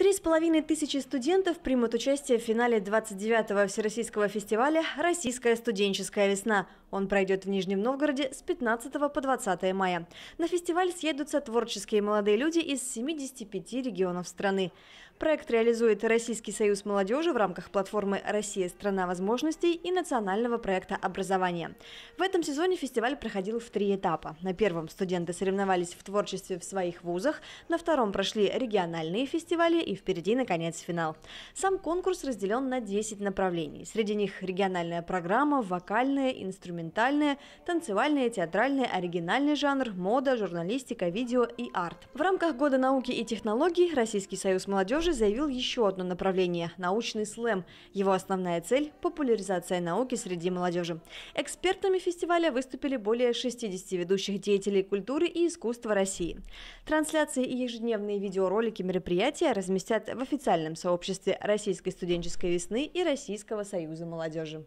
Три с половиной тысячи студентов примут участие в финале 29-го Всероссийского фестиваля «Российская студенческая весна». Он пройдет в Нижнем Новгороде с 15 по 20 мая. На фестиваль съедутся творческие молодые люди из 75 регионов страны. Проект реализует Российский союз молодежи в рамках платформы «Россия – страна возможностей» и национального проекта образования. В этом сезоне фестиваль проходил в три этапа. На первом студенты соревновались в творчестве в своих вузах, на втором прошли региональные фестивали и впереди, наконец, финал. Сам конкурс разделен на 10 направлений. Среди них региональная программа, вокальная, инструментальная, танцевальная, театральная, оригинальный жанр, мода, журналистика, видео и арт. В рамках Года науки и технологий Российский союз молодежи заявил еще одно направление – научный слэм. Его основная цель – популяризация науки среди молодежи. Экспертами фестиваля выступили более 60 ведущих деятелей культуры и искусства России. Трансляции и ежедневные видеоролики мероприятия разместились разместят в официальном сообществе Российской студенческой весны и Российского союза молодежи.